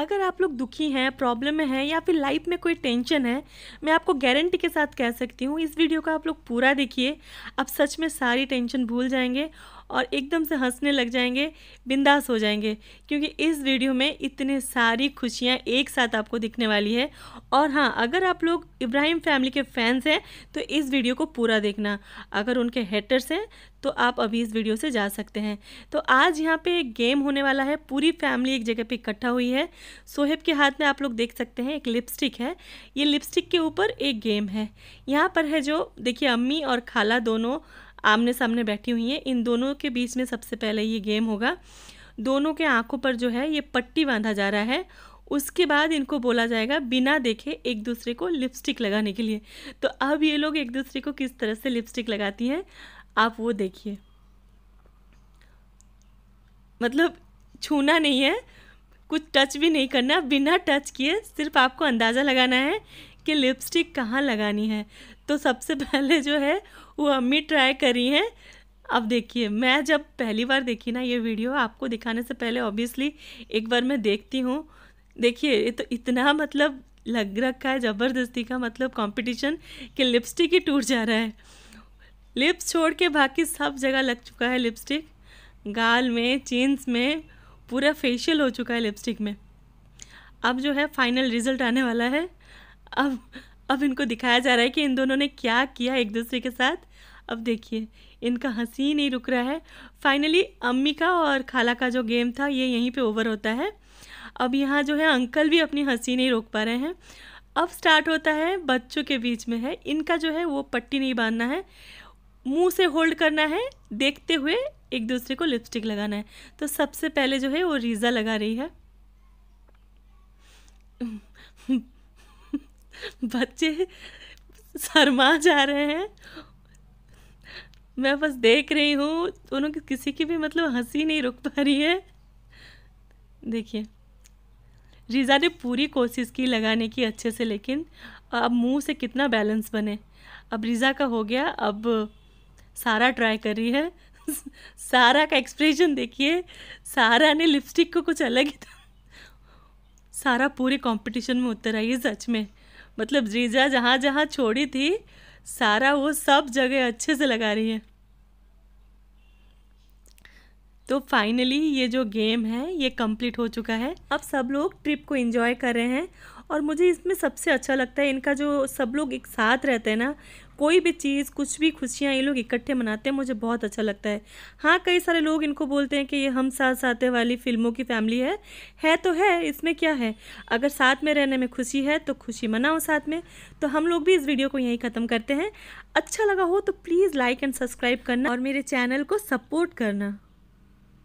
अगर आप लोग दुखी हैं प्रॉब्लम में हैं या फिर लाइफ में कोई टेंशन है मैं आपको गारंटी के साथ कह सकती हूँ इस वीडियो का आप लोग पूरा देखिए आप सच में सारी टेंशन भूल जाएंगे और एकदम से हंसने लग जाएंगे बिंदास हो जाएंगे क्योंकि इस वीडियो में इतने सारी खुशियाँ एक साथ आपको दिखने वाली है और हाँ अगर आप लोग इब्राहिम फैमिली के फैंस हैं तो इस वीडियो को पूरा देखना अगर उनके हेटर्स हैं तो आप अभी इस वीडियो से जा सकते हैं तो आज यहाँ पे एक गेम होने वाला है पूरी फैमिली एक जगह पे इकट्ठा हुई है सोहेब के हाथ में आप लोग देख सकते हैं एक लिपस्टिक है ये लिपस्टिक के ऊपर एक गेम है यहाँ पर है जो देखिए अम्मी और खाला दोनों आमने सामने बैठी हुई हैं इन दोनों के बीच में सबसे पहले ये गेम होगा दोनों के आँखों पर जो है ये पट्टी बांधा जा रहा है उसके बाद इनको बोला जाएगा बिना देखे एक दूसरे को लिपस्टिक लगाने के लिए तो अब ये लोग एक दूसरे को किस तरह से लिपस्टिक लगाती हैं आप वो देखिए मतलब छूना नहीं है कुछ टच भी नहीं करना बिना टच किए सिर्फ आपको अंदाज़ा लगाना है कि लिपस्टिक कहाँ लगानी है तो सबसे पहले जो है वो अम्मी ट्राई करी हैं अब देखिए मैं जब पहली बार देखी ना ये वीडियो आपको दिखाने से पहले ऑब्वियसली एक बार मैं देखती हूँ देखिए ये तो इतना मतलब लग रखा है ज़बरदस्ती का मतलब कंपटीशन कि लिपस्टिक ही टूट जा रहा है लिप्स छोड़ के बाकी सब जगह लग चुका है लिपस्टिक गाल में चीन्स में पूरा फेशियल हो चुका है लिपस्टिक में अब जो है फाइनल रिज़ल्ट आने वाला है अब अब इनको दिखाया जा रहा है कि इन दोनों ने क्या किया एक दूसरे के साथ अब देखिए इनका हंसी ही नहीं रुक रहा है फाइनली अम्मी का और खाला का जो गेम था ये यहीं पे ओवर होता है अब यहाँ जो है अंकल भी अपनी हंसी नहीं रोक पा रहे हैं अब स्टार्ट होता है बच्चों के बीच में है इनका जो है वो पट्टी नहीं बांधना है मुंह से होल्ड करना है देखते हुए एक दूसरे को लिपस्टिक लगाना है तो सबसे पहले जो है वो रीज़ा लगा रही है बच्चे शर्मा जा रहे हैं मैं बस देख रही हूँ दोनों किसी की भी मतलब हंसी नहीं रुक पा रही है देखिए रीज़ा ने पूरी कोशिश की लगाने की अच्छे से लेकिन अब मुंह से कितना बैलेंस बने अब रीज़ा का हो गया अब सारा ट्राई कर रही है सारा का एक्सप्रेशन देखिए सारा ने लिपस्टिक को कुछ अलग ही था सारा पूरे कंपटीशन में उतर आई है सच में मतलब जीजा जहाँ जहाँ छोड़ी थी सारा वो सब जगह अच्छे से लगा रही है तो फाइनली ये जो गेम है ये कंप्लीट हो चुका है अब सब लोग ट्रिप को एंजॉय कर रहे हैं और मुझे इसमें सबसे अच्छा लगता है इनका जो सब लोग एक साथ रहते हैं ना कोई भी चीज़ कुछ भी खुशियाँ ये लोग इकट्ठे मनाते हैं मुझे बहुत अच्छा लगता है हाँ कई सारे लोग इनको बोलते हैं कि ये हम साथ साथ वाली फिल्मों की फैमिली है है तो है इसमें क्या है अगर साथ में रहने में खुशी है तो खुशी मनाओ साथ में तो हम लोग भी इस वीडियो को यहीं ख़त्म करते हैं अच्छा लगा हो तो प्लीज़ लाइक एंड सब्सक्राइब करना और मेरे चैनल को सपोर्ट करना